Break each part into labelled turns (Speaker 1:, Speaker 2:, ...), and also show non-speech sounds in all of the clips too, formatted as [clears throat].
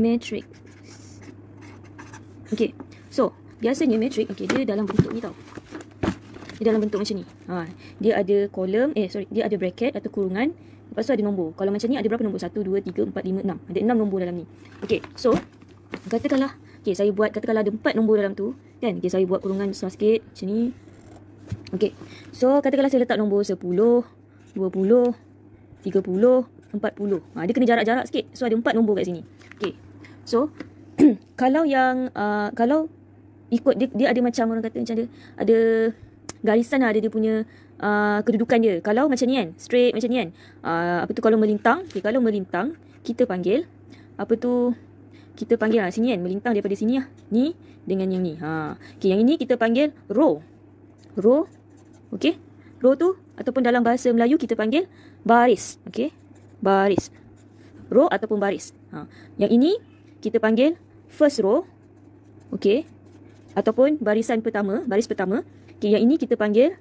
Speaker 1: Metric. Okay. So, biasanya metric, okay, dia dalam bentuk ni tau. Dia dalam bentuk macam ni. Ha. Dia ada kolom, eh sorry, dia ada bracket atau kurungan. Lepas tu ada nombor. Kalau macam ni ada berapa nombor? 1, 2, 3, 4, 5, 6. Ada 6 nombor dalam ni. Okay. So, katakanlah, okay, saya buat, katakanlah ada 4 nombor dalam tu. Kan? Okay, saya buat kurungan besar sikit. Macam ni. Okay. So, katakanlah saya letak nombor 10, 20, 30, 40. Ha, dia kena jarak-jarak sikit. So ada 4 nombor kat sini. Okay. So [clears throat] kalau yang uh, kalau ikut dia, dia ada macam orang kata macam dia ada garisan lah, ada dia punya uh, kedudukan dia. Kalau macam ni kan, straight macam ni kan. Uh, apa tu kalau melintang? Okay, kalau melintang, kita panggil apa tu kita panggil lah sini kan, melintang daripada sini lah. Ni dengan yang ni. Ha. Okay, yang ini kita panggil row. Row. Okay. Row tu ataupun dalam bahasa Melayu kita panggil baris. Okay. Baris. Row ataupun baris. Ha. Yang ini kita panggil first row. Okey. Ataupun barisan pertama, baris pertama. Okey, yang ini kita panggil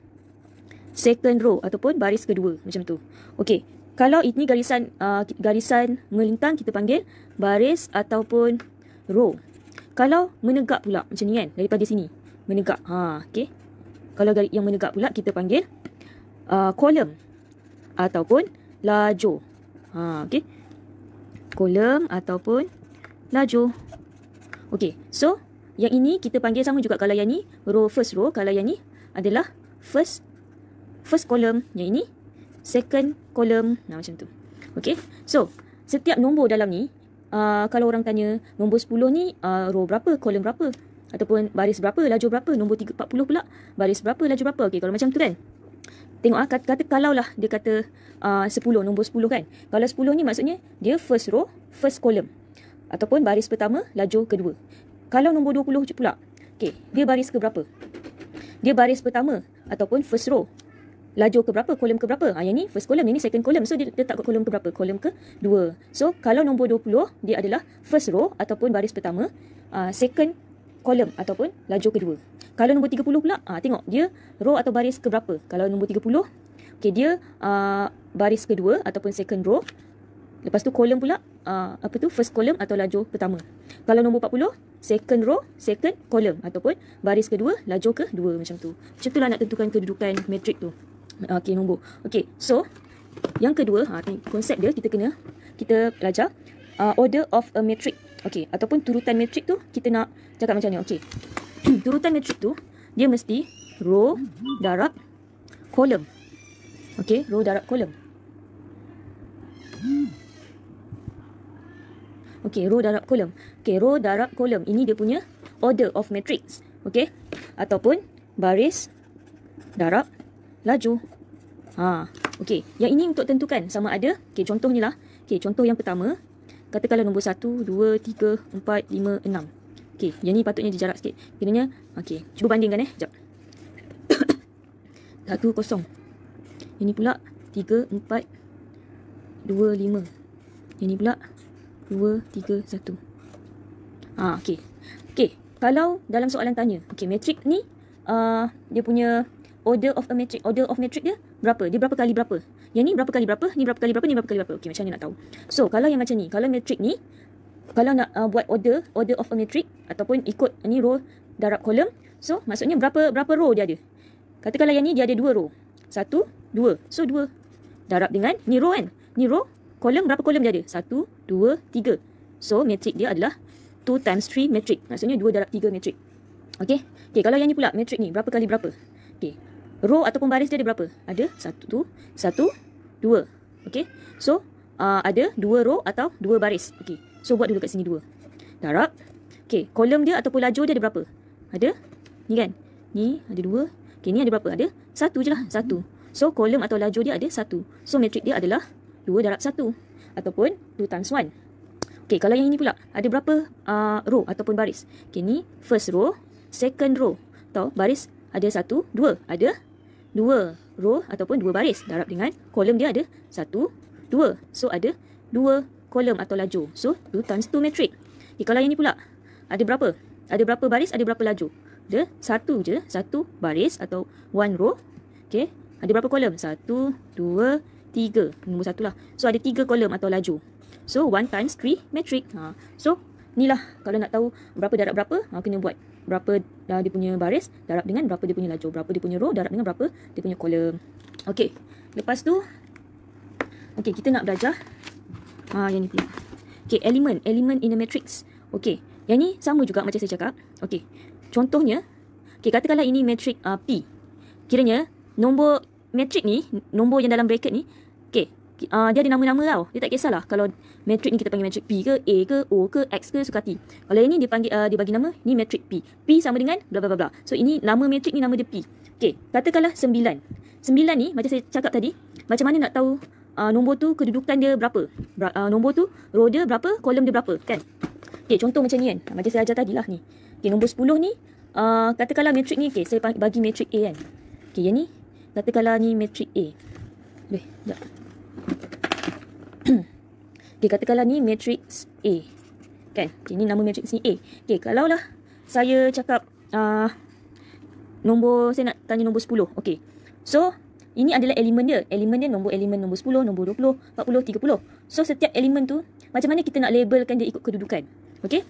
Speaker 1: second row ataupun baris kedua macam tu. Okey. Kalau ini garisan uh, garisan melintang kita panggil baris ataupun row. Kalau menegak pula macam ni kan daripada sini. Menegak. Ha, okey. Kalau yang menegak pula kita panggil kolom uh, ataupun laju, Ha, okey. Kolom ataupun laju. Okey, so yang ini kita panggil sama juga kalau yang ni row first row, kalau yang ni adalah first first column, yang ini second column, nah macam tu. Okey. So, setiap nombor dalam ni, uh, kalau orang tanya nombor 10 ni uh, row berapa, column berapa ataupun baris berapa, laju berapa, nombor 340 pula, baris berapa, laju berapa. Okey, kalau macam tu kan. Tengok ah kata, kata kalau lah dia kata uh, 10 nombor 10 kan. Kalau 10 ni maksudnya dia first row, first column ataupun baris pertama laju kedua. Kalau nombor 20 je pula. okay, dia baris ke berapa? Dia baris pertama ataupun first row. laju ke berapa? Kolom ke berapa? Ha, ah, yang ni first column, yang ni second column. So dia letak kat kolom ke berapa? Kolom ke dua. So kalau nombor 20 dia adalah first row ataupun baris pertama, uh, second kolom ataupun laju kedua. Kalau nombor 30 pula, ha, tengok dia row atau baris ke berapa? Kalau nombor 30, okay, dia uh, baris kedua ataupun second row. Lepas tu kolom pula, uh, apa tu, first column atau laju pertama. Kalau nombor 40, second row, second column. Ataupun baris kedua, laju ke dua macam tu. Macam tu lah nak tentukan kedudukan metrik tu. Ah, okay, nombor. Okay, so, yang kedua, ha, ni, konsep dia kita kena, kita pelajar. Uh, order of a metric. Okay, ataupun turutan metrik tu, kita nak cakap macam ni. Okay, [clears throat] turutan metrik tu, dia mesti row, darab, column. Okay, row, darab, column. Okey, row darab kolom. Okey, row darab kolom. Ini dia punya order of matrix. Okey? Ataupun baris darab laju. Ha, okey. Yang ini untuk tentukan sama ada. Okey, contohnya lah. Okey, contoh yang pertama. Katakanlah nombor 1, 2, 3, 4, 5, 6. Okey, yang ni patutnya dia jarak sikit. Kiranya, okey. Cuba bandingkan eh. Sekejap. 1, [coughs] kosong. Ini pula 3, 4, 2, 5. Ini pula 2, 3, 1. Ha, okey. Okey, kalau dalam soalan tanya, okey, matrik ni, uh, dia punya order of a matrix, order of matrix dia berapa? Dia berapa kali berapa? Yang ni berapa kali berapa? Ni berapa kali berapa? Ni berapa kali berapa? Okey, macam ni nak tahu. So, kalau yang macam ni, kalau matrik ni, kalau nak uh, buat order, order of a matrix, ataupun ikut ah, ni row darab kolom, so, maksudnya berapa berapa row dia ada? Katakanlah yang ni, dia ada dua row. Satu, dua. So, dua darab dengan ni row kan? Ni row kolom berapa kolom dia ada? 1, 2, 3. So, matrik dia adalah 2 times 3 matrik. Maksudnya 2 darab 3 matrik. Okay? Okay, kalau yang ni pula matrik ni berapa kali berapa? Okay. Row ataupun baris dia ada berapa? Ada satu, 2, satu, dua. Okay? So, uh, ada dua row atau dua baris. Okay. So, buat dulu kat sini dua. Darab. Okay, kolom dia ataupun lajur dia ada berapa? Ada? Ni kan? Ni ada dua. Okay, ni ada berapa? Ada satu je lah. Satu. So, kolom atau laju dia ada satu. So, matrik dia adalah 2 darab 1 ataupun 2 times 1. Okey, kalau yang ini pula, ada berapa uh, row ataupun baris? Okey, ni first row, second row. Tahu, baris ada 1, 2. Ada 2 row ataupun 2 baris. Darab dengan kolom dia ada 1, 2. So, ada 2 kolom atau laju. So, 2 times 2 metric. Okey, kalau yang ini pula, ada berapa? Ada berapa baris, ada berapa laju? Ada satu je, satu baris atau one row. okay? ada berapa kolom? Satu, dua. Tiga, Nombor satu lah So ada tiga kolom atau laju So one times three metric ha. So lah. kalau nak tahu berapa darab berapa ha, Kena buat berapa uh, dia punya baris Darab dengan berapa dia punya laju Berapa dia punya row Darab dengan berapa dia punya kolom Okay Lepas tu Okay kita nak belajar ha, Yang ni pula Okay element element in a matrix Okay Yang ni sama juga macam saya cakap Okay Contohnya Okay katakanlah ini matrix uh, P Kiranya Nombor matrix ni, nombor yang dalam bracket ni uh, dia ada nama-nama tau. Dia tak kisahlah kalau matrik ni kita panggil matrik P ke A ke O ke X ke suka sukati. Kalau yang ni dia panggil uh, dia bagi nama ni matrik P. P sama dengan bla bla bla. So ini nama matrik ni nama dia P. Okey, katakanlah sembilan. Sembilan ni macam saya cakap tadi, macam mana nak tahu uh, nombor tu kedudukan dia berapa? Bra- uh, nombor tu row dia berapa, kolom dia berapa, kan? Okay, contoh macam ni kan. Macam saya ajar tadi lah ni. Okay, nombor sepuluh ni uh, katakanlah matrik ni okay, saya bagi matrik A kan. Okay, yang ni katakanlah ni matrik A. Weh, jap okay, katakanlah ni matrix A. Kan? Okay, ini nama matrix ni A. Okay, kalau lah saya cakap uh, nombor, saya nak tanya nombor 10. Okay. So, ini adalah elemen dia. Elemen dia nombor elemen nombor 10, nombor 20, 40, 30. So, setiap elemen tu, macam mana kita nak labelkan dia ikut kedudukan? Okay?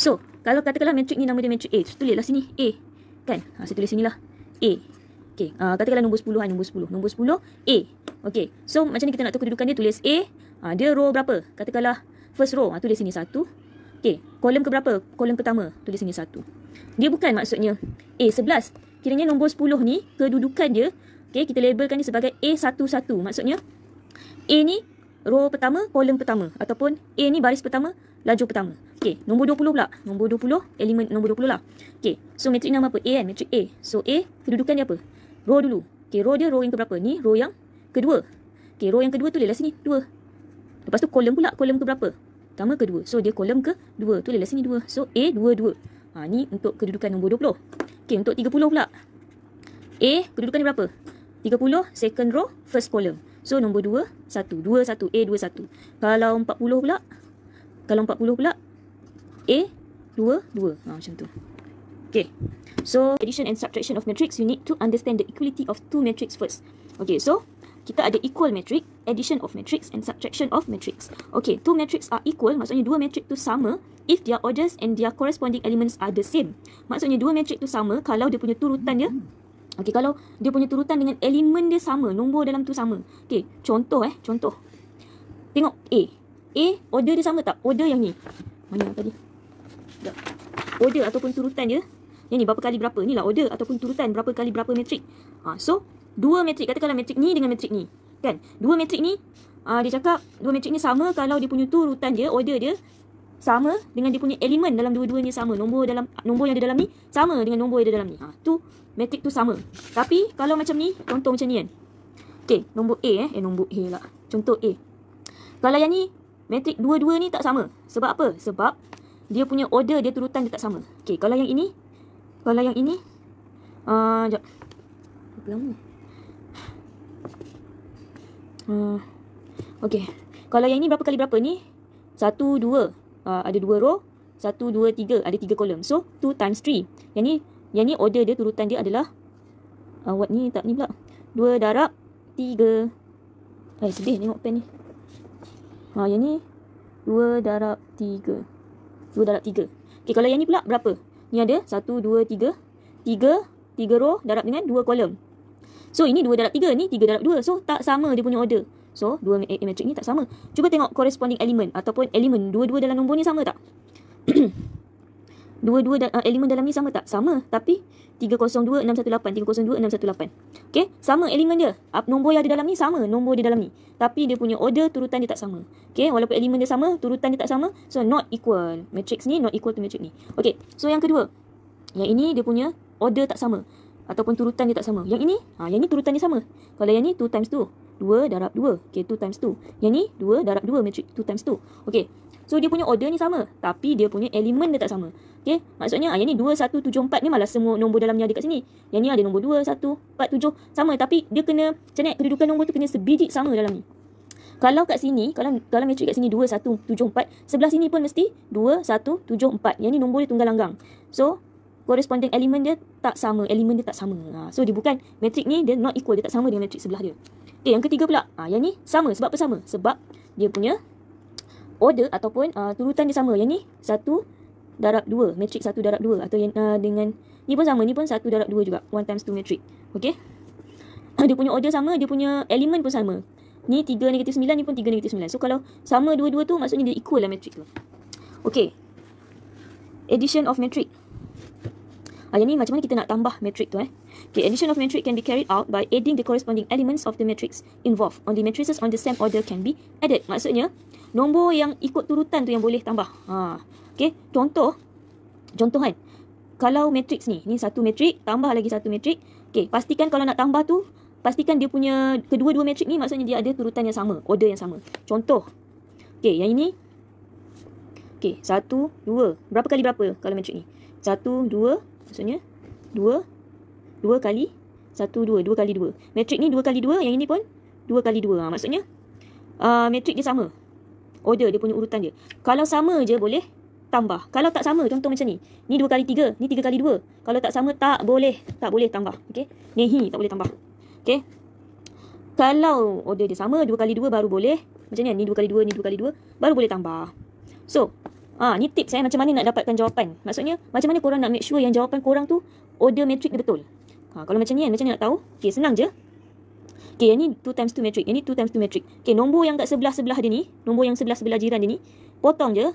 Speaker 1: So, kalau katakanlah matrix ni nama dia matrix A. So, tulislah sini A. Kan? Ha, saya tulis sinilah. A. Okay. Uh, ah, katakanlah nombor 10 kan? Ha, nombor 10. Nombor 10, A. Okay. So macam ni kita nak tahu kedudukan dia tulis A. Ha, dia row berapa? Katakanlah first row. Ha, tulis sini satu. Okay. Kolom ke berapa? Kolom pertama. Tulis sini satu. Dia bukan maksudnya A11. Kiranya nombor 10 ni kedudukan dia. Okay. Kita labelkan dia sebagai A11. Maksudnya A ni row pertama, kolom pertama. Ataupun A ni baris pertama, laju pertama. Okay. Nombor 20 pula. Nombor 20. Elemen nombor 20 lah. Okay. So matrik nama apa? A kan? Matrik A. So A kedudukan dia apa? Row dulu. Okay. Row dia row yang ke berapa? Ni row yang kedua. Okay, row yang kedua tu tulislah sini, dua. Lepas tu kolom pula, kolom ke berapa? Pertama kedua. So, dia kolom ke dua. tu Tulislah sini dua. So, A, dua, dua. Ha, ni untuk kedudukan nombor 20. Okay, untuk 30 pula. A, kedudukan dia berapa? 30, second row, first column. So, nombor 2, 1. 2, 1. A, 2, 1. Kalau 40 pula, kalau 40 pula, A, 2, 2. Ha, macam tu. Okay. So, addition and subtraction of matrix, you need to understand the equality of two matrix first. Okay, so, kita ada equal matrix, addition of matrix and subtraction of matrix. Okay, two matrix are equal, maksudnya dua matrix tu sama if their orders and their corresponding elements are the same. Maksudnya dua matrix tu sama kalau dia punya turutan dia Okay, kalau dia punya turutan dengan elemen dia sama, nombor dalam tu sama. Okay, contoh eh, contoh. Tengok A. A, order dia sama tak? Order yang ni. Mana tadi? Tak. Order ataupun turutan dia. Yang ni, berapa kali berapa? Ni lah order ataupun turutan berapa kali berapa matrik. Ha, so, dua kata kalau matrik ni dengan matrik ni kan dua matrik ni uh, dia cakap dua matrik ni sama kalau dia punya tu rutan dia order dia sama dengan dia punya elemen dalam dua-duanya sama nombor dalam nombor yang ada dalam ni sama dengan nombor yang ada dalam ni ha, tu matrik tu sama tapi kalau macam ni contoh macam ni kan okey nombor A eh, eh nombor A lah contoh A kalau yang ni matrik dua-dua ni tak sama sebab apa sebab dia punya order dia turutan dia tak sama okey kalau yang ini kalau yang ini uh, ah, jap. Berapa lama? Ah. Okay Kalau yang ni berapa kali berapa ni? Satu dua, uh, Ada dua row satu dua tiga, Ada tiga kolom So two times three. Yang ni Yang ni order dia turutan dia adalah uh, What ni tak ni pula Dua darab tiga. Eh sedih tengok pen ni Ha, yang ni dua darab tiga. Dua darab tiga. Okay kalau yang ni pula berapa? Ni ada satu dua tiga, tiga tiga row darab dengan dua kolom So ini 2 darab 3 ni 3 darab 2 So tak sama dia punya order So dua matrix eh, ni tak sama Cuba tengok corresponding element Ataupun element dua dua dalam nombor ni sama tak? [clears throat] dua dua da- uh, element dalam ni sama tak? Sama tapi 302618 302618 Okay sama element dia Up Nombor yang ada dalam ni sama nombor dia dalam ni Tapi dia punya order turutan dia tak sama Okay walaupun element dia sama turutan dia tak sama So not equal matrix ni not equal to matrix ni Okay so yang kedua Yang ini dia punya order tak sama ataupun turutan dia tak sama. Yang ini, ha, yang ini turutan dia sama. Kalau yang ni 2 times 2, 2 darab 2. Okay, 2 times 2. Yang ni 2 darab 2 matrix 2 times 2. Okay, so dia punya order ni sama. Tapi dia punya elemen dia tak sama. Okay, maksudnya ha, yang ni 2, 1, 7, 4 ni malah semua nombor dalamnya ada kat sini. Yang ni ada nombor 2, 1, 4, 7 sama. Tapi dia kena, macam ni, kedudukan nombor tu kena sebijik sama dalam ni. Kalau kat sini, kalau dalam matrix kat sini 2, 1, 7, 4, sebelah sini pun mesti 2, 1, 7, 4. Yang ni nombor dia tunggal langgang. So, corresponding element dia tak sama element dia tak sama ha, so dia bukan matrix ni dia not equal dia tak sama dengan matrix sebelah dia okay, yang ketiga pula ha, yang ni sama sebab apa sama sebab dia punya order ataupun uh, turutan dia sama yang ni satu darab dua matrix satu darab dua atau yang, uh, dengan ni pun sama ni pun satu darab dua juga one times two matrix Okay, [coughs] dia punya order sama dia punya element pun sama ni tiga negatif sembilan ni pun tiga negatif sembilan. so kalau sama dua-dua tu maksudnya dia equal lah matrix tu Okay, addition of matrix Ha, yang ni macam mana kita nak tambah matrix tu eh. Okay, addition of matrix can be carried out by adding the corresponding elements of the matrix involved. Only matrices on the same order can be added. Maksudnya, nombor yang ikut turutan tu yang boleh tambah. Ha, okay, contoh. Contoh kan. Kalau matrix ni, ni satu matrix, tambah lagi satu matrix. Okay, pastikan kalau nak tambah tu, pastikan dia punya kedua-dua matrix ni maksudnya dia ada turutan yang sama, order yang sama. Contoh. Okay, yang ini. Okay, satu, dua. Berapa kali berapa kalau matrix ni? Satu, dua, tiga. Maksudnya 2 2 kali 1 2 2 kali 2. Matrik ni 2 kali 2, yang ini pun 2 kali 2. Ha, maksudnya uh, matrik dia sama. Order dia punya urutan dia. Kalau sama je boleh tambah. Kalau tak sama contoh macam ni. Ni 2 kali 3, ni 3 kali 2. Kalau tak sama tak boleh, tak boleh tambah. okay Nehi tak boleh tambah. okay Kalau order dia sama 2 kali 2 baru boleh. Macam ni kan? ni 2 kali 2, ni 2 kali 2 baru boleh tambah. So, Ah, ni tips saya eh, macam mana nak dapatkan jawapan. Maksudnya, macam mana korang nak make sure yang jawapan korang tu order matrix betul. Ha, kalau macam ni kan, macam ni nak tahu? Okay, senang je. Okay, yang ni 2 times 2 matrix. Yang ni 2 times 2 matrix. Okay, nombor yang kat sebelah-sebelah dia ni, nombor yang sebelah-sebelah jiran dia ni, potong je.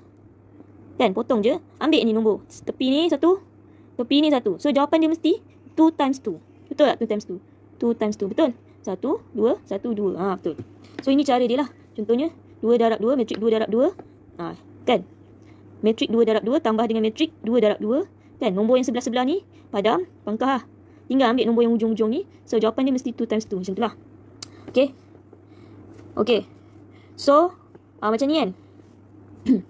Speaker 1: Kan, potong je. Ambil ni nombor. Tepi ni satu, tepi ni satu. So, jawapan dia mesti 2 times 2. Betul tak 2 times 2? 2 times 2, betul? 1, 2, 1, 2. Ha, betul. So, ini cara dia lah. Contohnya, 2 darab 2, matrix 2 darab 2. Ha, kan? matrik 2 darab 2 tambah dengan matrik 2 darab 2 kan nombor yang sebelah-sebelah ni padam pangkah lah. tinggal ambil nombor yang ujung-ujung ni so jawapan dia mesti 2 times 2 macam itulah Okay. okey so uh, macam ni kan [clears throat]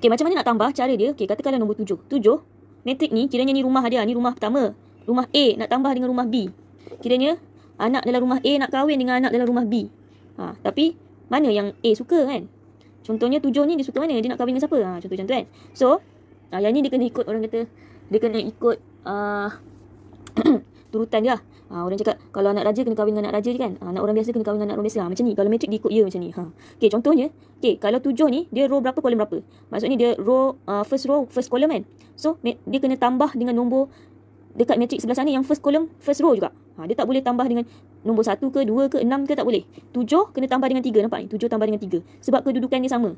Speaker 1: Okay macam mana nak tambah cara dia Okay katakanlah nombor 7 7 matrik ni kiranya ni rumah dia ni rumah pertama rumah A nak tambah dengan rumah B kiranya anak dalam rumah A nak kahwin dengan anak dalam rumah B ha tapi mana yang A suka kan Contohnya tujuh ni dia suka mana? Dia nak kahwin dengan siapa? Ha, contoh macam tu kan. So, ha, yang ni dia kena ikut orang kata. Dia kena ikut uh, [coughs] turutan dia lah. Ha, orang cakap kalau anak raja kena kahwin dengan anak raja je kan. Ha, anak orang biasa kena kahwin dengan anak orang biasa. Ha, macam ni. Kalau metrik dia ikut ya macam ni. Ha. Okay, contohnya. Okay, kalau tujuh ni dia row berapa, kolom berapa. Maksudnya dia row, uh, first row, first column kan. So, dia kena tambah dengan nombor dekat matrix sebelah sana yang first column, first row juga. Ha, dia tak boleh tambah dengan nombor satu ke dua ke enam ke tak boleh. tujuh kena tambah dengan tiga nampak ni. tujuh tambah dengan tiga Sebab kedudukan dia sama.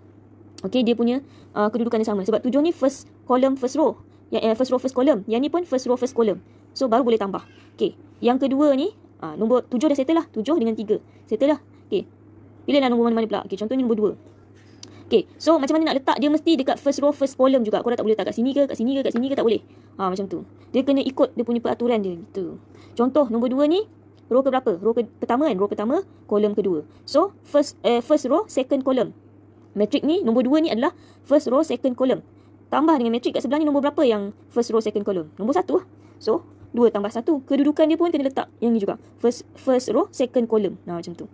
Speaker 1: okay dia punya uh, kedudukan dia sama. Sebab tujuh ni first column first row. Yang eh, first row first column. Yang ni pun first row first column. So baru boleh tambah. okay Yang kedua ni uh, nombor tujuh dah settle lah. tujuh dengan tiga Settle lah. okay Pilihlah nombor mana-mana pula. okay contohnya nombor dua Okay, so macam mana nak letak dia mesti dekat first row, first column juga. Korang tak boleh letak kat sini ke, kat sini ke, kat sini ke, tak boleh. Ha, macam tu. Dia kena ikut dia punya peraturan dia. Gitu. Contoh nombor dua ni, row ke berapa? Row ke pertama kan? Row pertama, column kedua. So, first eh, first row, second column. Matrix ni, nombor dua ni adalah first row, second column. Tambah dengan matrix kat sebelah ni, nombor berapa yang first row, second column? Nombor satu. So, dua tambah satu. Kedudukan dia pun kena letak yang ni juga. First first row, second column. Nah, macam tu.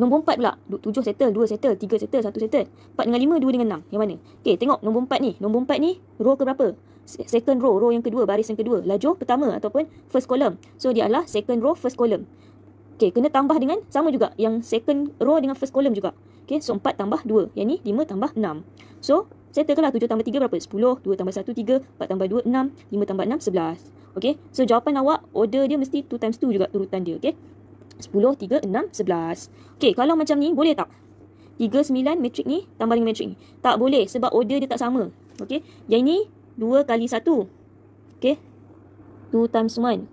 Speaker 1: Nombor 4 pula. 7 settle, 2 settle, 3 settle, 1 settle. 4 dengan 5, 2 dengan 6. Yang mana? Okey, tengok nombor 4 ni. Nombor 4 ni row ke berapa? Second row, row yang kedua, baris yang kedua. laju pertama ataupun first column. So dia adalah second row, first column. Okey, kena tambah dengan sama juga yang second row dengan first column juga. Okey, so 4 tambah 2. Yang ni 5 tambah 6. So settlekanlah 7 tambah 3 berapa? 10. 2 tambah 1, 3. 4 tambah 2, 6. 5 tambah 6, 11. Okay, so jawapan awak order dia mesti 2 times 2 juga turutan dia. okay? 10, 3, 6, 11. Okey, kalau macam ni boleh tak? 3, 9 metrik ni tambah dengan metrik ni. Tak boleh sebab order dia tak sama. Okey, yang ini 2 kali 1. Okey, 2 times 1.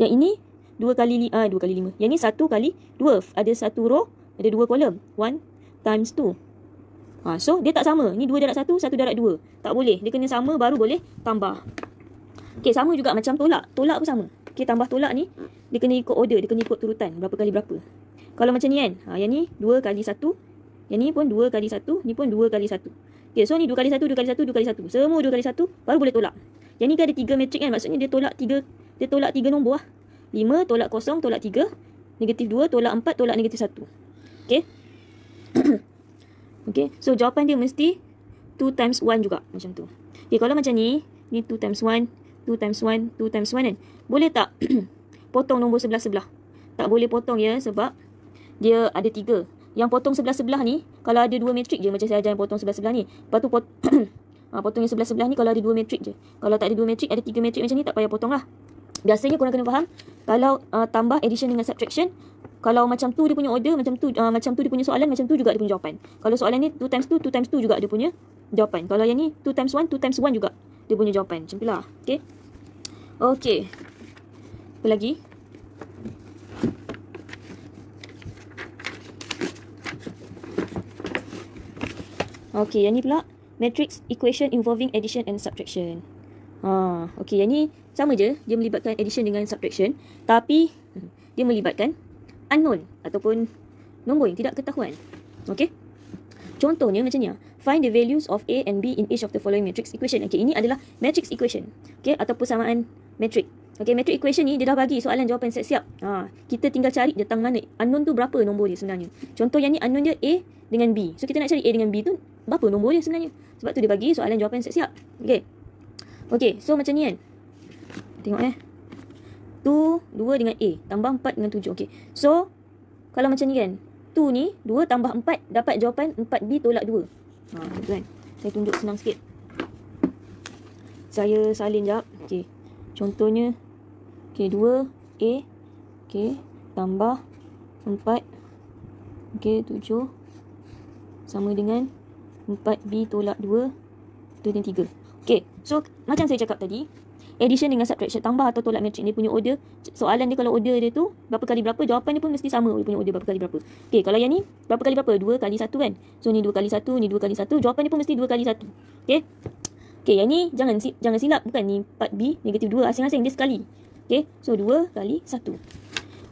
Speaker 1: Yang ini 2 kali, li, ah, Yang ini 1 kali 2. Ada 1 row, ada 2 kolom. 1 times 2. Ha, so, dia tak sama. Ni 2 darat 1, 1 darat 2. Tak boleh. Dia kena sama baru boleh tambah. Okay, sama juga macam tolak. Tolak pun sama okay, tambah tolak ni dia kena ikut order, dia kena ikut turutan berapa kali berapa. Kalau macam ni kan, ha, yang ni 2 kali 1, yang ni pun 2 kali 1, ni pun 2 kali 1. Okey, so ni 2 kali 1, 2 kali 1, 2 kali 1. Semua 2 kali 1 baru boleh tolak. Yang ni kan ada 3 matrik kan, maksudnya dia tolak 3, dia tolak 3 nombor lah. 5 tolak 0, tolak 3, negatif 2, tolak 4, tolak negatif 1. Okey. okey, so jawapan dia mesti 2 times 1 juga macam tu. Okey, kalau macam ni, ni 2 times 1, 2 times 1, 2 times 1 kan. Boleh tak [clears throat] potong nombor sebelah-sebelah? Tak boleh potong ya sebab dia ada 3. Yang potong sebelah-sebelah ni, kalau ada 2 matrik je macam saya ajar yang potong sebelah-sebelah ni. Lepas tu pot ha, [clears throat] ah, potong yang sebelah-sebelah ni kalau ada 2 matrik je. Kalau tak ada 2 matrik, ada 3 matrik macam ni tak payah potong lah. Biasanya korang kena faham, kalau uh, tambah addition dengan subtraction, kalau macam tu dia punya order, macam tu uh, macam tu dia punya soalan, macam tu juga dia punya jawapan. Kalau soalan ni 2 times 2, 2 times 2 juga dia punya jawapan. Kalau yang ni 2 times 1, 2 times 1 juga dia punya jawapan macam lah. Okay, okay. apa lagi okey yang ni pula matrix equation involving addition and subtraction ha okay. yang ni sama je dia melibatkan addition dengan subtraction tapi dia melibatkan unknown ataupun nombor yang tidak ketahuan Okay. contohnya macam ni lah find the values of A and B in each of the following matrix equation. Okay, ini adalah matrix equation. Okay, atau persamaan matrix. Okay, matrix equation ni dia dah bagi soalan jawapan siap-siap. Ha, kita tinggal cari dia tang mana. Unknown tu berapa nombor dia sebenarnya. Contoh yang ni unknown dia A dengan B. So, kita nak cari A dengan B tu berapa nombor dia sebenarnya. Sebab tu dia bagi soalan jawapan siap-siap. Okay. Okay, so macam ni kan. Tengok eh. 2, 2 dengan A. Tambah 4 dengan 7. Okay. So, kalau macam ni kan. 2 ni, 2 tambah 4 dapat jawapan 4B tolak 2. Ha, kan? Saya tunjuk senang sikit. Saya salin jap. Okey. Contohnya K 2 A okey tambah 4 okey 7 sama dengan 4 B tolak 2 dan 3. Okey. So macam saya cakap tadi, addition dengan subtraction tambah atau tolak matrix dia punya order soalan dia kalau order dia tu berapa kali berapa jawapan dia pun mesti sama dia punya order berapa kali berapa okey kalau yang ni berapa kali berapa dua kali satu kan so ni dua kali satu, ni dua kali satu, jawapan dia pun mesti dua kali satu. okey okey yang ni jangan jangan silap bukan ni part B negatif 2 asing-asing dia sekali okey so dua kali satu.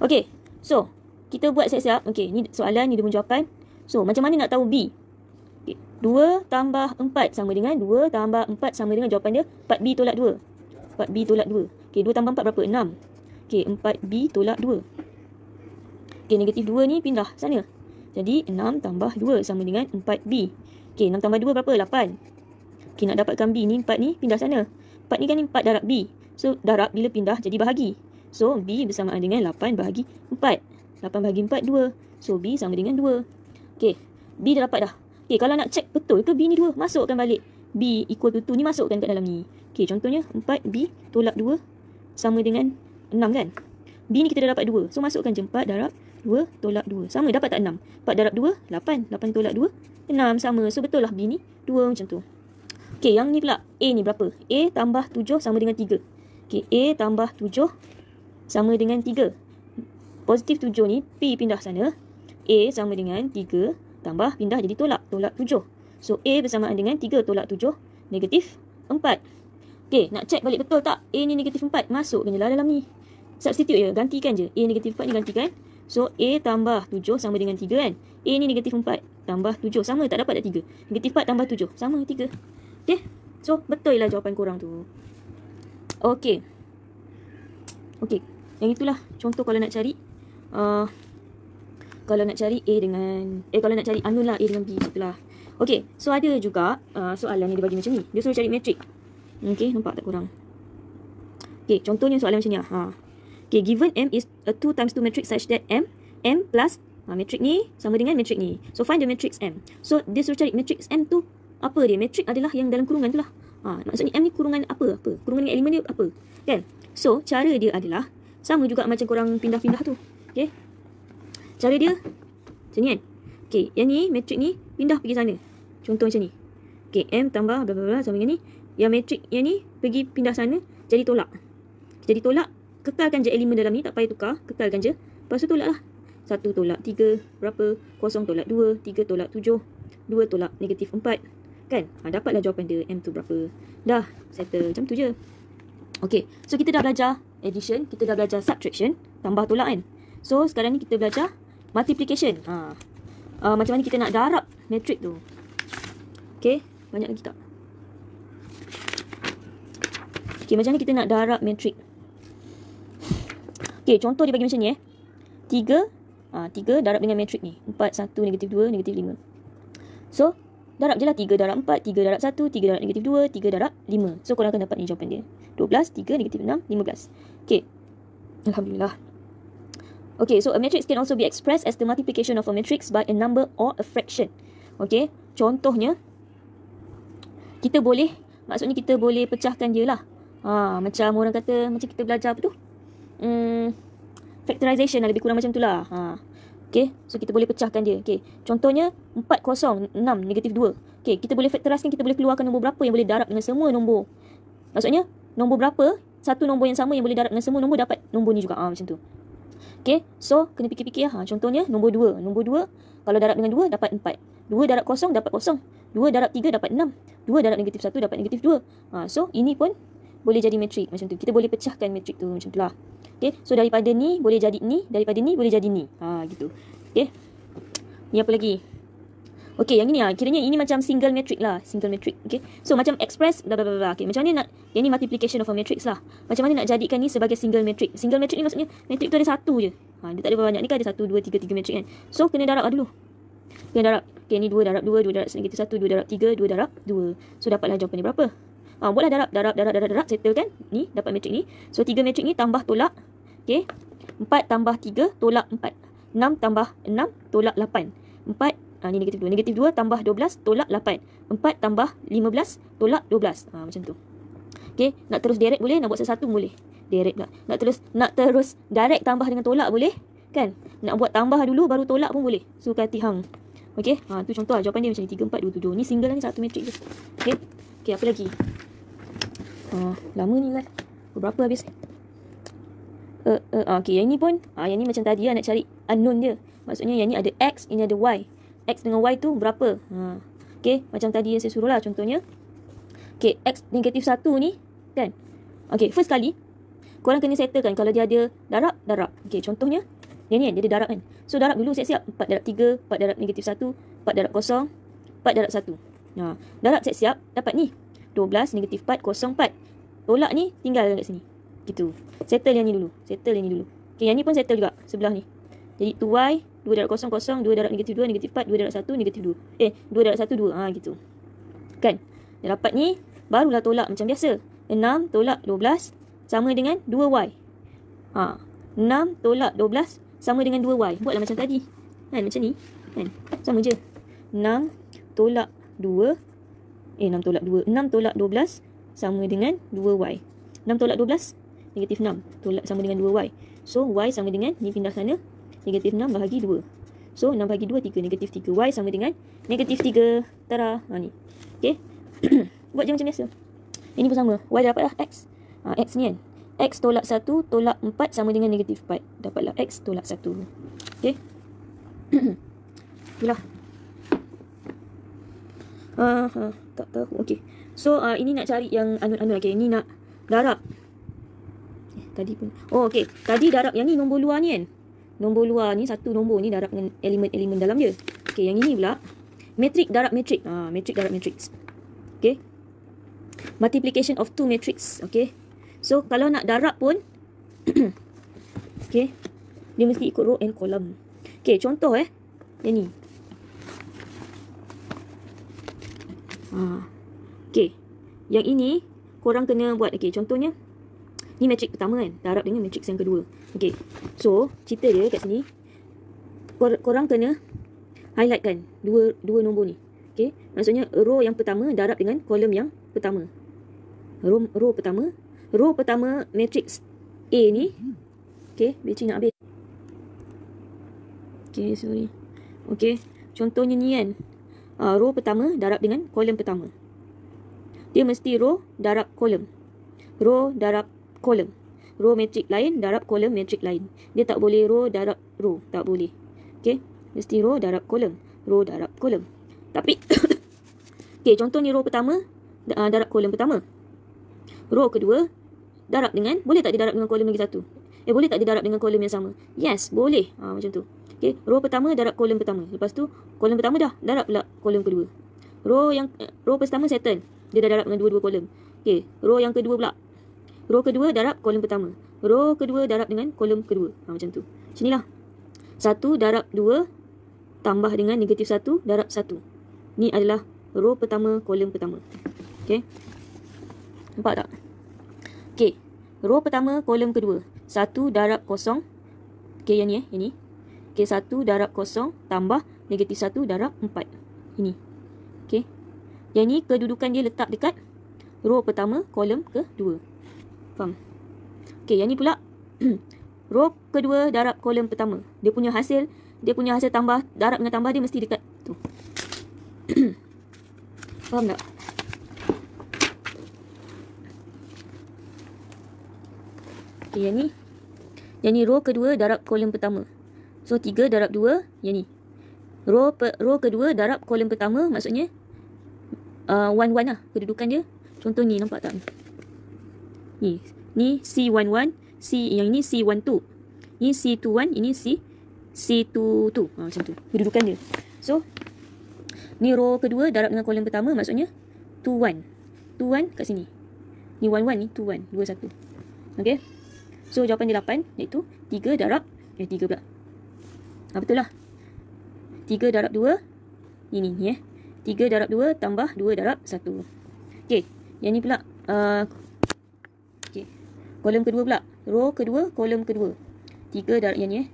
Speaker 1: okey so kita buat siap-siap okey ni soalan ni dia punya jawapan so macam mana nak tahu B 2 tambah 4 sama dengan 2 tambah 4 sama dengan jawapan dia 4B tolak 4B tolak 2. Okey, 2 tambah 4 berapa? 6. Okey, 4B tolak 2. Okey, negatif 2 ni pindah sana. Jadi, 6 tambah 2 sama dengan 4B. Okey, 6 tambah 2 berapa? 8. Okey, nak dapatkan B ni, 4 ni pindah sana. 4 ni kan ni 4 darab B. So, darab bila pindah jadi bahagi. So, B bersamaan dengan 8 bahagi 4. 8 bahagi 4, 2. So, B sama dengan 2. Okey, B dah dapat dah. Okey, kalau nak check betul ke B ni 2, masukkan balik. B equal to 2 ni masukkan kat dalam ni. Okey, contohnya 4 B tolak 2 sama dengan 6 kan? B ni kita dah dapat 2. So masukkan je 4 darab 2 tolak 2. Sama dapat tak 6? 4 darab 2, 8. 8 tolak 2, 6 sama. So betul lah B ni 2 macam tu. Okey, yang ni pula A ni berapa? A tambah 7 sama dengan 3. Okay A tambah 7 sama dengan 3. Positif 7 ni, P pindah sana. A sama dengan 3 tambah pindah jadi tolak. Tolak 7. So A bersamaan dengan 3 tolak 7 negatif 4. Okay, nak check balik betul tak? A ni negatif 4. Masukkan je lah dalam ni. Substitute je. Gantikan je. A negatif 4 ni gantikan. So, A tambah 7 sama dengan 3 kan? A ni negatif 4 tambah 7. Sama tak dapat dah 3. Negatif 4 tambah 7. Sama 3. Okay? So, betul lah jawapan korang tu. Okay. Okay. Yang itulah. Contoh kalau nak cari. Uh, kalau nak cari A dengan... Eh, kalau nak cari unknown lah A dengan B. Itulah. Okay. So, ada juga uh, soalan yang dia bagi macam ni. Dia suruh cari matrix. Okay, nampak tak kurang? Okay, contohnya soalan macam ni lah. Ha. Okay, given M is a 2 times 2 matrix such that M, M plus ha, matrix ni sama dengan matrix ni. So, find the matrix M. So, dia suruh cari matrix M tu apa dia? Matrix adalah yang dalam kurungan tu lah. Ha, maksudnya M ni kurungan apa? apa? Kurungan dengan elemen dia apa? Kan? So, cara dia adalah sama juga macam korang pindah-pindah tu. Okay? Cara dia macam ni kan? Okay, yang ni matrix ni pindah pergi sana. Contoh macam ni. Okay, M tambah bla bla bla sama dengan ni yang matrik yang ni pergi pindah sana jadi tolak. Jadi tolak, kekalkan je elemen dalam ni tak payah tukar, kekalkan je. Lepas tu lah satu tolak tiga berapa? kosong tolak dua tiga tolak tujuh dua tolak negatif empat Kan? Ha, dapatlah jawapan dia M tu berapa. Dah, settle. Macam tu je. Okay, so kita dah belajar addition, kita dah belajar subtraction, tambah tolak kan? So, sekarang ni kita belajar multiplication. Ha. Uh, macam mana kita nak darab matrik tu. Okay, banyak lagi tak? Okey, macam ni kita nak darab matrik. Okey, contoh dia bagi macam ni eh. 3 ah 3 darab dengan matrik ni. 4 1 negatif 2 negatif 5. So, darab jelah 3 darab 4, 3 darab 1, 3 darab negatif 2, 3 darab 5. So, korang akan dapat ni jawapan dia. 12, 3, negatif 6, 15. Okay. Alhamdulillah. Okay, so a matrix can also be expressed as the multiplication of a matrix by a number or a fraction. Okay, contohnya, kita boleh, maksudnya kita boleh pecahkan dia lah. Ha, macam orang kata macam kita belajar apa tu? Hmm, factorization lah, lebih kurang macam itulah. Ha. Okay, so kita boleh pecahkan dia. Okay, contohnya 4 kosong, 6, negatif 2. Okay, kita boleh factorizekan, kita boleh keluarkan nombor berapa yang boleh darab dengan semua nombor. Maksudnya, nombor berapa, satu nombor yang sama yang boleh darab dengan semua nombor dapat nombor ni juga. Ha, macam tu. Okay, so kena fikir-fikir lah. Ha, contohnya, nombor 2. Nombor 2, kalau darab dengan 2, dapat 4. 2 darab kosong, dapat kosong. 2 darab 3, dapat 6. 2 darab negatif 1, dapat negatif 2. Ha, so, ini pun boleh jadi matrik macam tu. Kita boleh pecahkan matrik tu macam tu lah. Okay. So daripada ni boleh jadi ni. Daripada ni boleh jadi ni. Ha gitu. Okay. Ni apa lagi? Okay yang ini lah. Kiranya ini macam single matrik lah. Single matrik. Okay. So macam express. bla bla bla bla Okay. Macam mana nak. Yang ni multiplication of a matrix lah. Macam mana nak jadikan ni sebagai single matrik. Single matrik ni maksudnya matrik tu ada satu je. Ha, dia tak ada banyak ni kan. Ada satu, dua, tiga, tiga matrik kan. So kena darab lah dulu. Kena darab. Okay ni dua darab dua. Dua darab satu. Dua darab tiga. Dua darab dua. So dapatlah jawapan ni berapa. Ha, ah, buatlah darab, darab, darab, darab, darab. Settle kan? Ni, dapat matrik ni. So, tiga matrik ni tambah tolak. Okay. Empat tambah tiga tolak empat, enam tambah enam tolak lapan, empat, ha, ni negatif dua, Negatif dua tambah dua belas tolak lapan, empat tambah lima belas tolak 12. Ha, ah, macam tu. Okay. Nak terus direct boleh? Nak buat satu boleh. Direct pula. Nak terus, nak terus direct tambah dengan tolak boleh? Kan? Nak buat tambah dulu, baru tolak pun boleh. Suka hati hang. Okay, ha, tu contoh lah. Jawapan dia macam ni. 3, 4, 2, 7. Ni single lah ni satu matrik je. Okay, okay apa lagi? Ah, lama ni lah. Berapa habis? Uh, eh, uh, eh, ah, okay, yang ni pun, uh, yang ni macam tadi lah nak cari unknown dia. Maksudnya yang ni ada X, ini ada Y. X dengan Y tu berapa? Uh, okay, macam tadi yang saya suruh lah contohnya. Okay, X negatif 1 ni, kan? Okay, first kali, korang kena settlekan kalau dia ada darab, darab. Okay, contohnya, yang ni kan, dia ada darab kan? So, darab dulu siap-siap. 4 darab 3, 4 darab negatif 1, 4 darab kosong 4 darab 1. Uh, darab siap-siap, dapat ni. 12 negatif 4 kosong 4 Tolak ni tinggal kat sini Gitu Settle yang ni dulu Settle yang ni dulu Okay yang ni pun settle juga Sebelah ni Jadi 2y 2 darab kosong kosong 2 darab negatif 2 negatif 4 2 darab 1 negatif 2 Eh 2 darab 1 2 Haa gitu Kan Dia dapat ni Barulah tolak macam biasa 6 tolak 12 Sama dengan 2y Ha 6 tolak 12 Sama dengan 2y Buatlah macam tadi Kan macam ni Kan Sama je 6 tolak 2 eh 6 tolak 2 6 tolak 12 sama dengan 2y 6 tolak 12 negatif 6 tolak sama dengan 2y so y sama dengan ni pindah sana negatif 6 bahagi 2 so 6 bahagi 2 3 negatif 3 y sama dengan negatif 3 tara ha ni Okay, [coughs] buat je macam biasa ini pun sama y dapatlah x ha, x ni kan x tolak 1 tolak 4 sama dengan negatif 4 dapatlah x tolak 1 Okay, itulah [coughs] Ah, ah tak tahu. Okey. So uh, ini nak cari yang anu-anu okay. Ini nak darab. Eh, tadi pun. Oh, okey. Tadi darab yang ni nombor luar ni kan. Nombor luar ni satu nombor ni darab dengan elemen-elemen dalam dia. Okey, yang ini pula Matrix, darab matrik. Ah, matrix, darab matrix. Okey. Multiplication of two matrix. Okey. So kalau nak darab pun [coughs] okey. Dia mesti ikut row and column. Okey, contoh eh. Yang ni. Ha. Okay. Yang ini, korang kena buat. Okay, contohnya. Ni matrix pertama kan. Darab dengan matrix yang kedua. Okay. So, cerita dia kat sini. Kor- korang kena highlight kan dua dua nombor ni. Okay. Maksudnya row yang pertama darab dengan kolom yang pertama. Row, row pertama. Row pertama matrix A ni. Okay. Matrix nak habis. Okay, sorry. Okay. Contohnya ni kan uh, row pertama darab dengan kolom pertama. Dia mesti row darab kolom. Row darab kolom. Row matrik lain darab kolom matrik lain. Dia tak boleh row darab row. Tak boleh. Okay. Mesti row darab kolom. Row darab kolom. Tapi. [coughs] okay. Contoh ni row pertama. Uh, darab kolom pertama. Row kedua. Darab dengan. Boleh tak darab dengan kolom lagi satu? Eh boleh tak darab dengan kolom yang sama? Yes. Boleh. Uh, macam tu. Okey, row pertama darab kolom pertama. Lepas tu kolom pertama dah darab pula kolom kedua. Row yang eh, row pertama settle. Dia dah darab dengan dua-dua kolom. Okey, row yang kedua pula. Row kedua darab kolom pertama. Row kedua darab dengan kolom kedua. Ha, macam tu. Macam inilah. 1 darab 2 tambah dengan negatif 1 darab 1. Ni adalah row pertama kolom pertama. Okey. Nampak tak? Okey. Row pertama kolom kedua. 1 darab kosong. Okey yang ni eh. Ini. K1 darab kosong tambah negatif 1 darab 4. Ini. Okey. Yang ni kedudukan dia letak dekat row pertama, kolom kedua. Faham? Okey, yang ni pula [clears throat] row kedua darab kolom pertama. Dia punya hasil, dia punya hasil tambah, darab dengan tambah dia mesti dekat tu. [clears throat] Faham tak? Okey, yang ni. Yang ni row kedua darab kolom pertama. So 3 darab 2 yang ni. Row row kedua darab kolom pertama maksudnya uh, 1 1 lah kedudukan dia. Contoh ni nampak tak? Ni. Ni C 1 1, C yang ni C 1 2. Ni C 2 1, ini C C 2 2. Ha, macam tu. Kedudukan dia. So ni row kedua darab dengan kolom pertama maksudnya 2 1. 2 1 kat sini. Ni 1 1 ni 2 1. 2 1. okay? So jawapan dia 8 iaitu 3 darab eh 3 pula. Ah, betul lah. 3 darab 2. Ni ni ni eh. 3 darab 2 tambah 2 darab 1. Okey. Yang ni pula. Uh, Okey. Kolom kedua pula. Row kedua, kolom kedua. 3 darab yang ni eh.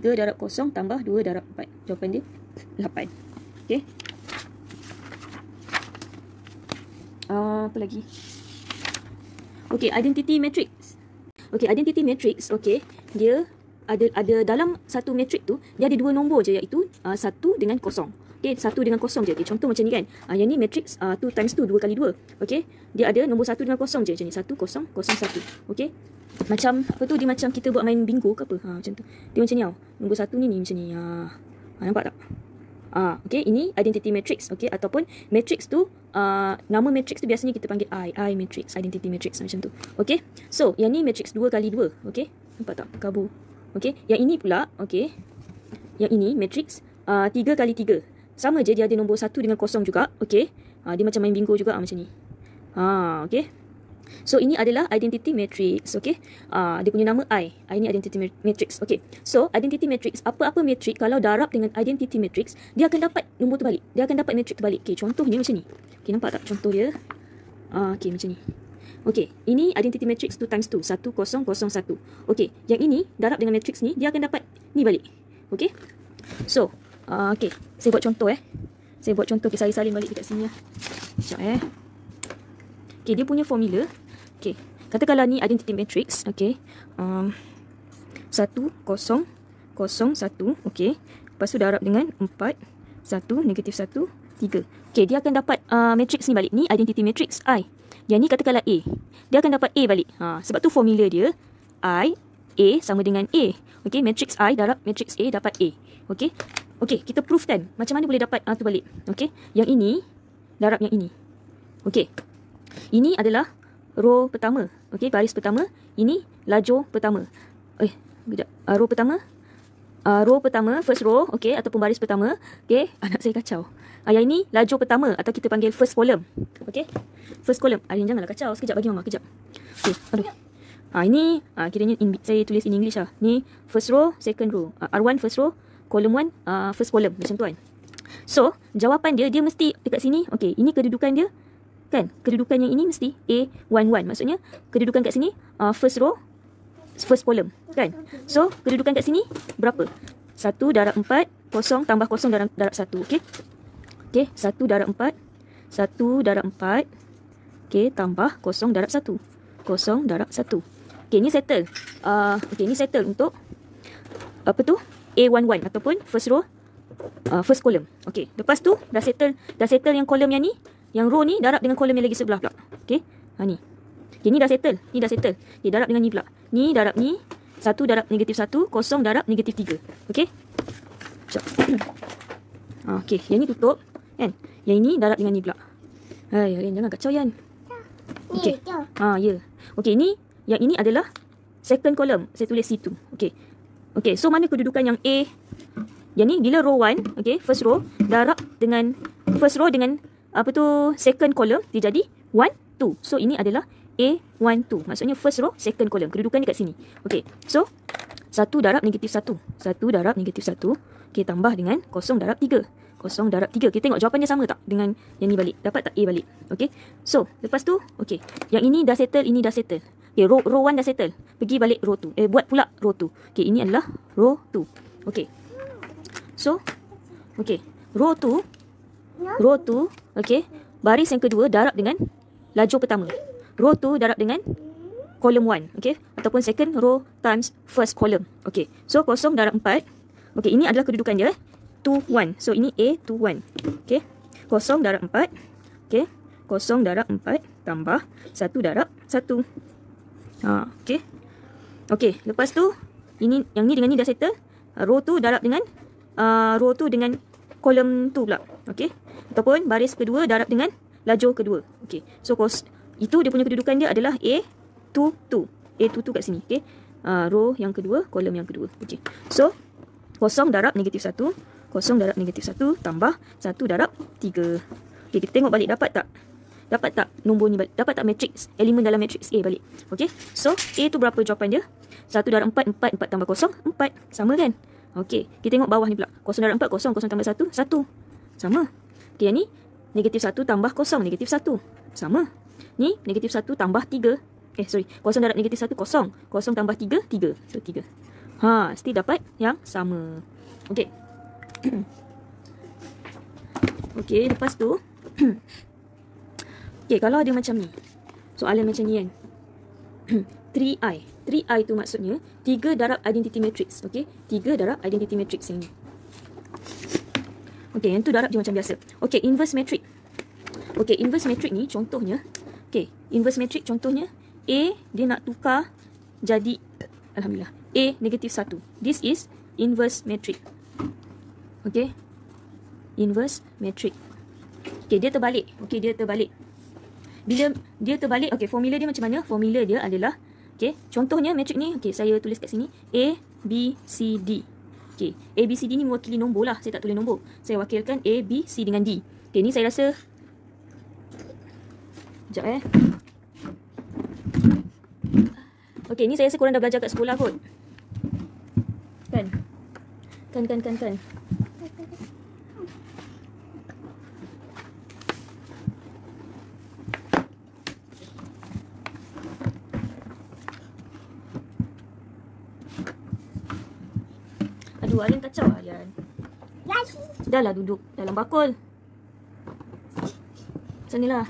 Speaker 1: 3 darab kosong tambah 2 darab 4. Jawapan dia 8. Okey. Uh, apa lagi? Okey, identity matrix. Okey, identity matrix. Okey, dia ada ada dalam satu matrik tu dia ada dua nombor je iaitu uh, satu dengan kosong. Okey, satu dengan kosong je. Okay, contoh macam ni kan. Uh, yang ni matrix uh, 2 times 2 2 kali 2. Okey. Dia ada nombor satu dengan kosong je macam ni. 1 0 0 1. Okey. Macam apa tu dia macam kita buat main bingo ke apa? Ha macam tu. Dia macam ni tau. Nombor satu ni ni macam ni. Ha, ha nampak tak? Ah, okay, ini identity matrix, okay, ataupun matrix tu, uh, nama matrix tu biasanya kita panggil I, I matrix, identity matrix macam tu, okay. So, yang ni matrix 2 kali 2, okay. Nampak tak? Kabur. Okey, yang ini pula, okey. Yang ini matrix ah, a 3 kali 3. Sama je dia ada nombor 1 dengan kosong juga, okey. Ha, dia macam main bingo juga ha, macam ni. Ha, okey. So ini adalah identity matrix, okey. Ha, dia punya nama I. I ni identity matrix, okey. So identity matrix, apa-apa matrix kalau darab dengan identity matrix, dia akan dapat nombor terbalik. Dia akan dapat matrix terbalik. Okey, contohnya macam ni. Okey, nampak tak contoh dia? Ha, okey, macam ni. Okey, ini identity matrix 2 times 2, 1, 0, 0, 1. Okey, yang ini darab dengan matrix ni, dia akan dapat ni balik. Okey, so, uh, okey, saya buat contoh eh. Saya buat contoh, okay, saya saling balik dekat sini lah. Sekejap eh. Okey, dia punya formula. Okey, katakanlah ni identity matrix, okey. Um, 1, 0, 0, 1, okey. Lepas tu darab dengan 4, 1, negatif 1, 3. Okey, dia akan dapat uh, matrix ni balik. Ni identity matrix I. Yang ni katakanlah A. Dia akan dapat A balik. Ha, sebab tu formula dia, I, A sama dengan A. Okey, matrix I darab matrix A dapat A. Okey? Okey, kita proof kan. Macam mana boleh dapat uh, tu balik? Okey, yang ini darab yang ini. Okey. Ini adalah row pertama. Okey, baris pertama. Ini lajur pertama. Eh, kejap. Uh, ah, row pertama, uh, row pertama, first row, okay, ataupun baris pertama, okay, [laughs] anak saya kacau. Uh, yang ini, laju pertama atau kita panggil first column, okay. First column, Arin ah, janganlah kacau, sekejap bagi mama, kejap. Okay, aduh. Ha, ini uh, kiranya in, saya tulis in English lah. Ni first row, second row. Uh, R1 first row, column one, uh, first column. Macam tu kan. So, jawapan dia, dia mesti dekat sini. Okay, ini kedudukan dia. Kan? Kedudukan yang ini mesti A11. Maksudnya, kedudukan kat sini, uh, first row, first polem kan so kedudukan kat sini berapa 1 darab 4 kosong tambah kosong darab, darab 1 Okay, okey 1 darab 4 1 darab 4 okay? tambah kosong darab 1 kosong darab 1 Okay, ni settle uh, okey ni settle untuk apa tu A11 ataupun first row uh, first column okay? lepas tu dah settle dah settle yang column yang ni yang row ni darab dengan column yang lagi sebelah pula okey ha ni Okay, ni dah settle. Ni dah settle. Okay, darab dengan ni pula. Ni darab ni. Satu darab negatif satu. Kosong darab negatif tiga. Okay. Sekejap. [clears throat] Ah, okay, yang ni tutup. Kan? Yang ini darab dengan ni pula. Hai, Arin. Jangan kacau, Yan. Okay. Ha, ah, ya. Yeah. Okay, ni. Yang ini adalah second column. Saya tulis situ. Okay. Okay, so mana kedudukan yang A? Yang ni, bila row one, okay, first row, darab dengan, first row dengan, apa tu, second column, dia jadi 1, 2. So, ini adalah A, 1, 2. Maksudnya first row, second column. Kedudukan dia kat sini. Okay. So, 1 darab negatif 1. 1 darab negatif 1. Okay, tambah dengan 0 darab 3. 0 darab 3. Kita tengok jawapannya sama tak dengan yang ni balik. Dapat tak A balik? Okay. So, lepas tu, okay. Yang ini dah settle, ini dah settle. Okay, row, row 1 dah settle. Pergi balik row 2. Eh, buat pula row 2. Okay, ini adalah row 2. Okay. So, okay. Row 2, row 2, okay. Baris yang kedua darab dengan laju pertama row tu darab dengan column one, Okay. Ataupun second row times first column. Okay. So kosong darab empat, Okay. Ini adalah kedudukan dia. two one. So ini A, two one, Okay. Kosong darab empat, Okay. Kosong darab empat tambah satu darab satu, Ha, okay. Okay. Lepas tu, ini yang ni dengan ni dah settle. Uh, row tu darab dengan uh, row tu dengan kolom tu pula. Okay. Ataupun baris kedua darab dengan lajur kedua. Okay. So kos itu dia punya kedudukan dia adalah A2 2. A2 2 kat sini. okay Uh, row yang kedua, kolom yang kedua. okay So kosong darab negatif 1, kosong darab negatif 1 tambah 1 darab 3. okay kita tengok balik dapat tak? Dapat tak nombor ni balik? Dapat tak matrix? Elemen dalam matrix A balik. okay So A tu berapa jawapan dia? 1 darab 4, 4, 4 tambah kosong 4. Sama kan? okay Kita tengok bawah ni pula. Kosong darab 4, kosong, kosong tambah 1, 1. Sama. Okey, yang ni negatif 1 tambah kosong negatif 1. Sama. Ni negatif 1 tambah 3. Eh sorry. Kosong darab negatif 1 kosong. Kosong tambah 3 3. So 3. Ha, still dapat yang sama. Okey. [coughs] Okey, lepas tu [coughs] Okey, kalau ada macam ni. Soalan macam ni kan. 3i. [coughs] 3i tu maksudnya 3 darab identity matrix. Okey, 3 darab identity matrix yang ni. Okey, yang tu darab dia macam biasa. Okey, inverse matrix. Okey, inverse matrix ni contohnya Okay, inverse matrix contohnya A dia nak tukar jadi alhamdulillah A negatif 1. This is inverse matrix. Okay, Inverse matrix. Okay dia terbalik. Okay dia terbalik. Bila dia terbalik, Okay formula dia macam mana? Formula dia adalah Okay contohnya matrix ni, Okay saya tulis kat sini A B C D. Okay A B C D ni mewakili nombor lah. Saya tak tulis nombor. Saya wakilkan A B C dengan D. Okay ni saya rasa Sekejap eh. Okay, ni saya rasa korang dah belajar kat sekolah kot. Kan? Kan, kan, kan, kan. Aduh, Alin kacau lah, Alin. Dah lah duduk dalam bakul. Macam ni lah.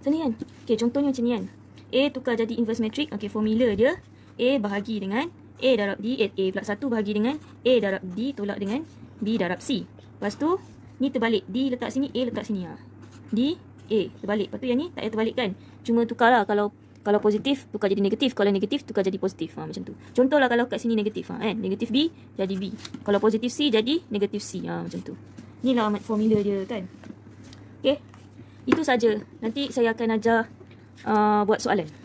Speaker 1: Sini kan? Okay, contohnya macam ni kan? A tukar jadi inverse matrix. Okay, formula dia. A bahagi dengan A darab D. Eh, A pula 1 bahagi dengan A darab D tolak dengan B darab C. Lepas tu, ni terbalik. D letak sini, A letak sini. Ha. D, A. Terbalik. Lepas tu yang ni tak payah terbalik kan? Cuma tukarlah kalau kalau positif tukar jadi negatif kalau negatif tukar jadi positif ha, macam tu contohlah kalau kat sini negatif ha, kan negatif B jadi B kalau positif C jadi negatif C ha, macam tu ni lah formula dia kan okey itu saja. Nanti saya akan ajar uh, buat soalan.